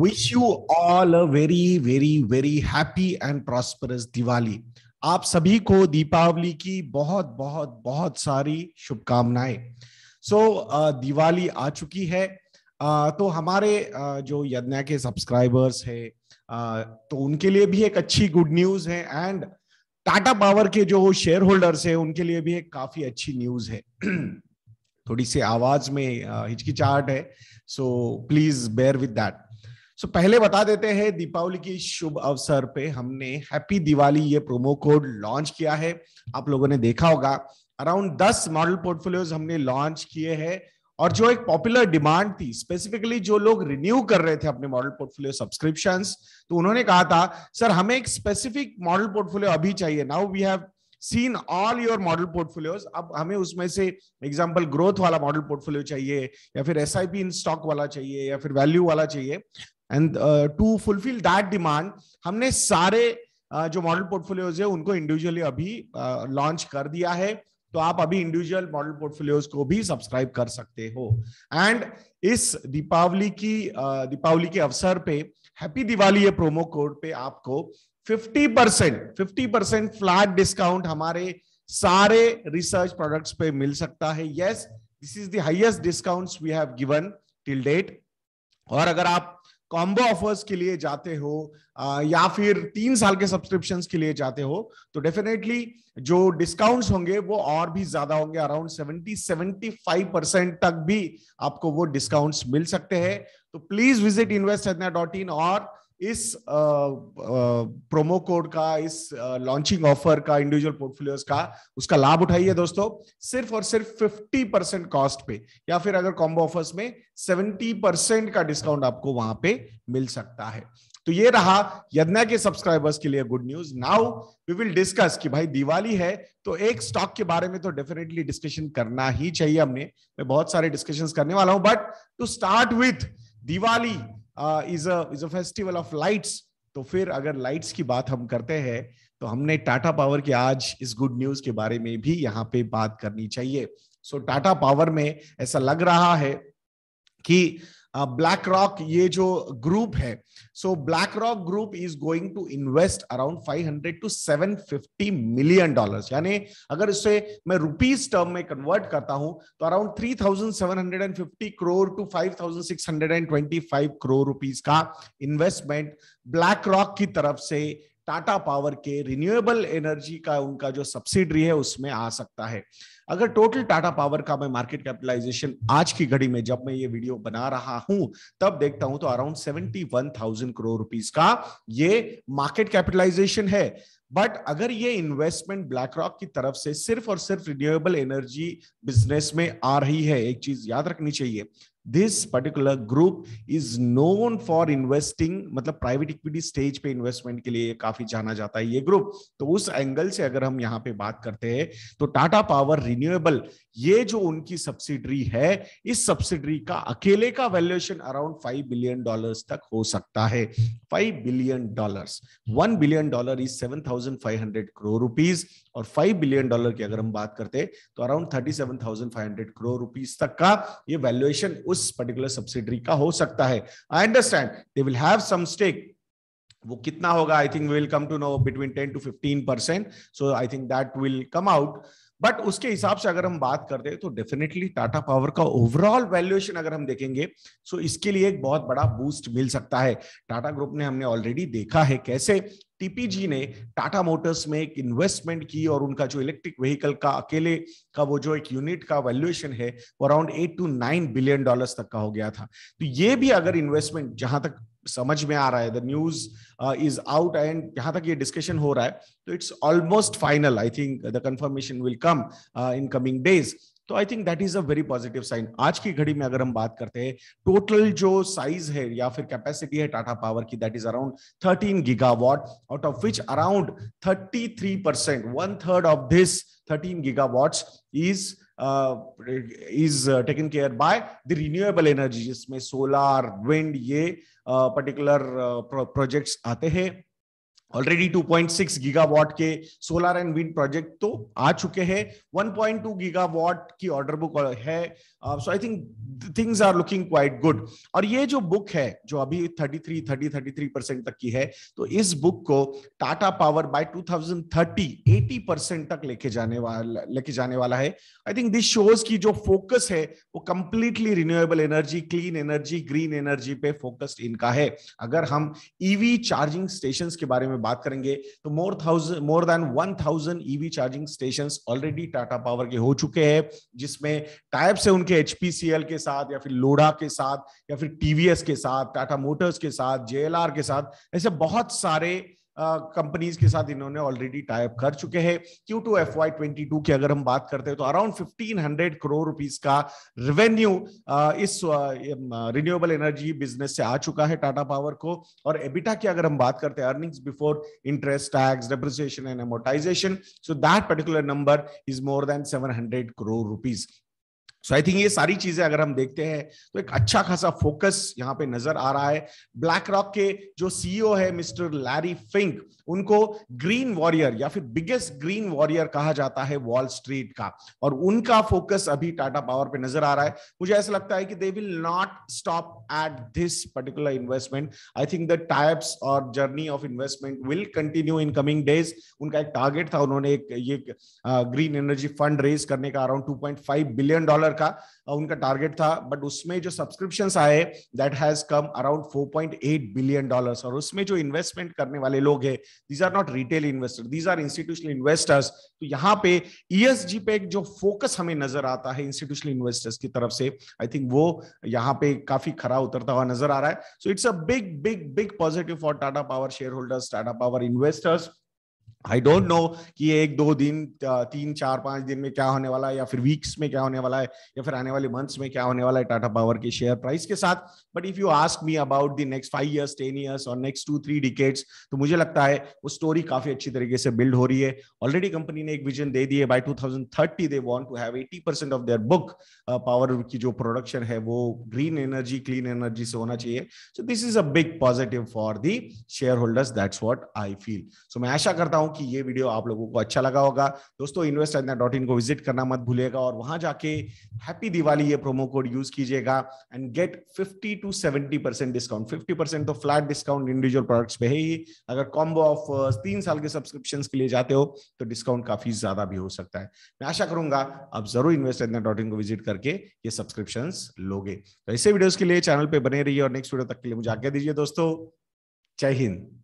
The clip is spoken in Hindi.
wish you all a very very very happy and prosperous Diwali आप सभी को दीपावली की बहुत बहुत बहुत सारी शुभकामनाएं सो so, uh, दिवाली आ चुकी है uh, तो हमारे uh, जो यज्ञ के सब्सक्राइबर्स है तो उनके लिए भी एक अच्छी गुड न्यूज है एंड टाटा पावर के जो शेयर होल्डर्स है उनके लिए भी एक काफी अच्छी न्यूज है थोड़ी सी आवाज में हिचकिचाहट है so please bear with that so पहले बता देते हैं दीपावली की शुभ अवसर पे हमने हैप्पी दिवाली ये प्रोमो कोड लॉन्च किया है आप लोगों ने देखा होगा अराउंड दस मॉडल पोर्टफोलियोज हमने लॉन्च किए हैं और जो एक पॉपुलर डिमांड थी स्पेसिफिकली जो लोग रिन्यू कर रहे थे अपने मॉडल पोर्टफोलियो सब्सक्रिप्शन तो उन्होंने कहा था सर हमें एक स्पेसिफिक मॉडल पोर्टफोलियो अभी चाहिए now we have seen all your model portfolios अब हमें उसमें से एग्जाम्पल ग्रोथ वाला मॉडल पोर्टफोलियो चाहिए या फिर एस इन स्टॉक वाला चाहिए या फिर वैल्यू वाला चाहिए and to fulfil that demand हमने सारे uh, जो मॉडल पोर्टफोलियोज है उनको इंडिविजुअली अभी लॉन्च uh, कर दिया है तो आप अभी इंडिविजुअल मॉडल पोर्टफोलियोज को भी सब्सक्राइब कर सकते हो एंड इस दीपावली की uh, दीपावली के अवसर पे हैप्पी दिवाली ये प्रोमो कोड पे आपको 50 percent fifty percent flat discount हमारे सारे रिसर्च प्रोडक्ट्स पे मिल सकता है yes this is the discount discounts we have given till date और अगर आप कॉम्बो ऑफर्स के लिए जाते हो या फिर तीन साल के सब्सक्रिप्शन के लिए जाते हो तो डेफिनेटली जो डिस्काउंट्स होंगे वो और भी ज्यादा होंगे around seventy seventy five percent तक भी आपको वो डिस्काउंट्स मिल सकते हैं तो प्लीज विजिट इन्वेस्ट और इस प्रोमो कोड का इस लॉन्चिंग ऑफर का इंडिविजुअल पोर्टफोलियोस का उसका लाभ उठाइए दोस्तों सिर्फ और सिर्फ 50 परसेंट कॉस्ट पे या फिर अगर कॉम्बो ऑफर्स में 70 परसेंट का डिस्काउंट आपको वहां पे मिल सकता है तो ये रहा यज्ञा के सब्सक्राइबर्स के लिए good news now we will discuss कि भाई दिवाली है तो एक स्टॉक के बारे में तो डेफिनेटली डिस्कशन करना ही चाहिए हमने मैं बहुत सारे डिस्कशन करने वाला हूं but to start with Diwali is is a festival of lights तो फिर अगर लाइट्स की बात हम करते हैं तो हमने टाटा पावर की आज इस गुड न्यूज के बारे में भी यहाँ पे बात करनी चाहिए सो so, टाटा पावर में ऐसा लग रहा है कि ब्लैक uh, रॉक ये जो ग्रुप है so BlackRock group is going to invest around 500 to 750 million dollars यानी अगर इसे मैं रुपीस टर्म में कन्वर्ट करता हूं तो around 3750 crore to 5625 crore rupees का इन्वेस्टमेंट ब्लैक रॉक की तरफ से टाटा पावर के रिन्यूएबल एनर्जी का उनका जो सब्सिडरी है उसमें आ सकता है अगर टोटल टाटा पावर का मैं मार्केट कैपिटलाइजेशन आज की घड़ी में जब मैं ये वीडियो बना रहा हूं तब देखता हूं तो around seventy one thousand crore rupees का ये मार्केट कैपिटलाइजेशन है बट अगर ये इन्वेस्टमेंट ब्लैक रॉक की तरफ से सिर्फ और सिर्फ रिन्यूएबल एनर्जी बिजनेस में आ रही है एक चीज याद रखनी चाहिए this particular group is known for investing मतलब प्राइवेट इक्विटी स्टेज पे इन्वेस्टमेंट के लिए काफी जाना जाता है ये ग्रुप तो उस एंगल से अगर हम यहाँ पे बात करते हैं तो टाटा पावर रिन्यूएबल ये जो उनकी सब्सिडरी है इस सब्सिडरी का अकेले का valuation around five billion dollar तक हो सकता है five billion dollar one billion dollar is seven thousand five hundred crore rupees और फाइव बिलियन डॉलर की अगर हम बात करते तो around thirty seven thousand five hundred crore rupees तक का ये वैल्यूएशन उस पर्टिकुलर सब्सिडरी का हो सकता है I understand they will have some stake वो कितना होगा I think will come to know between ten to fifteen percent so I think that will come out but उसके हिसाब से अगर हम बात करते हैं तो डेफिनेटली टाटा पावर का ओवरऑल वैल्यूएशन अगर हम देखेंगे सो इसके लिए एक बहुत बड़ा बूस्ट मिल सकता है टाटा ग्रुप ने हमने ऑलरेडी देखा है कैसे टीपीजी ने टाटा मोटर्स में एक इन्वेस्टमेंट की और उनका जो इलेक्ट्रिक व्हीकल का अकेले का वो जो एक यूनिट का वैल्यूएशन है वो around eight to nine billion dollars तक का हो गया था तो ये भी अगर इन्वेस्टमेंट जहां तक समझ में आ रहा है the news is out and यहां तक ये डिस्कशन हो रहा है तो it's almost final I think the confirmation will come in coming days तो I think that is a very positive sign आज की घड़ी में अगर हम बात करते हैं टोटल जो साइज है या फिर कैपेसिटी है टाटा पावर की that is around 13 gigawatt out of which around thirty three percent one third of this 13 gigawatts is is taken care by the renewable energy जिसमें सोलार विंड ये पर्टिकुलर uh, प्रोजेक्ट्स uh, आते हैं ऑलरेडी 2.6 गीगावाट के सोलर एंड विंड प्रोजेक्ट तो आ चुके हैं 1.2 गीगावाट की ऑर्डर बुक है so I think things are looking quite good और ये जो बुक है जो अभी 33 30 33 परसेंट तक की है तो इस बुक को टाटा पावर बाय 2030 80 परसेंट तक लेके जाने वाला लेके जाने वाला है आई थिंक दिस शोज की जो फोकस है वो completely renewable energy clean energy green energy पे फोकस्ड इनका है अगर हम ईवी चार्जिंग स्टेशन के बारे में बात करेंगे तो more thousand more than one thousand EV charging station already Tata Power के हो चुके हैं जिसमें टाइप से उनके एचपीसीएल के साथ या फिर लोडा के साथ या फिर टीवीएस के साथ टाटा मोटर्स के साथ जेएलआर के साथ ऐसे बहुत सारे कंपनीज के साथ इन्होंने ऑलरेडी टाइप कर चुके हैं Q two F Y twenty two की अगर हम बात करते हैं तो around fifteen hundred crore rupees का रिवेन्यू इस रिन्यूएबल एनर्जी बिजनेस से आ चुका है टाटा पावर को और एबिटा की अगर हम बात करते हैं earnings before interest tax depreciation and amortisation so that particular number is more than seven hundred crore rupees so I think ये सारी चीजें अगर हम देखते हैं तो एक अच्छा खासा फोकस यहाँ पे नजर आ रहा है ब्लैक रॉक के जो सीईओ है मिस्टर लैरी फिंक उनको ग्रीन वॉरियर या फिर बिगेस्ट ग्रीन वॉरियर कहा जाता है वॉल स्ट्रीट का और उनका फोकस अभी टाटा पावर पे नजर आ रहा है मुझे ऐसा लगता है कि they will not stop at this particular investment I think the types और journey of investment will continue in coming days उनका एक टारगेट था उन्होंने एक ये ग्रीन एनर्जी फंड रेज करने का अराउंड टू बिलियन डॉलर का उनका टारगेट था बट उसमें जो सब्सक्रिप्शन आए that has come around 4.8 billion dollars और उसमें जो इन्वेस्टमेंट करने वाले लोग हैं these are not retail investor these are institutional investors तो यहाँ पे ईएसजी e पे जो फोकस हमें नजर आता है इंस्टीट्यूशनल इन्वेस्टर्स की तरफ से आई थिंक वो यहाँ पे काफी खरा उतरता हुआ नजर आ रहा है so it's a big big big positive for Tata Power shareholders Tata Power investors I don't know कि एक दो दिन तीन चार पांच दिन में क्या होने वाला है या फिर वीक्स में क्या होने वाला है या फिर आने वाले मंथ्स में क्या होने वाला है टाटा पावर के शेयर प्राइस के साथ but if you ask me about the next five years ten years और नेक्स्ट टू थ्री डिकेट्स तो मुझे लगता है वो स्टोरी काफी अच्छी तरीके से बिल्ड हो रही है ऑलरेडी कंपनी ने एक विजन दे दी है by two thousand thirty they want to have eighty percent of their book power की जो प्रोडक्शन है वो ग्रीन एनर्जी क्लीन एनर्जी से होना चाहिए so this is a big positive for the shareholders that's what I feel so मैं आशा करता हूँ कि ये वीडियो आप लोगों को अच्छा लगा होगा दोस्तों इन्वेस्ट डॉट इन को विजिट करना मत भूलिएगा और वहां जाके हैप्पी दिवाली ये प्रोमो कोड यूज कीजिएगा and get 50 to 70 percent discount 50 percent तो फ्लैट डिस्काउंट इंडिविजुअल प्रोडक्ट्स पे ही अगर कॉम्बो ऑफ uh, तीन साल के सब्सक्रिप्शन के लिए जाते हो तो डिस्काउंट काफी ज्यादा भी हो सकता है मैं आशा करूंगा आप जरूर इन्वेस्ट डॉट इन को विजिट करके ये सब्सक्रिप्शन लोगे तो ऐसे वीडियोज के लिए चैनल पर बने रहिए और नेक्स्ट वीडियो तक के लिए मुझे आज्ञा दीजिए दोस्तों जय हिंद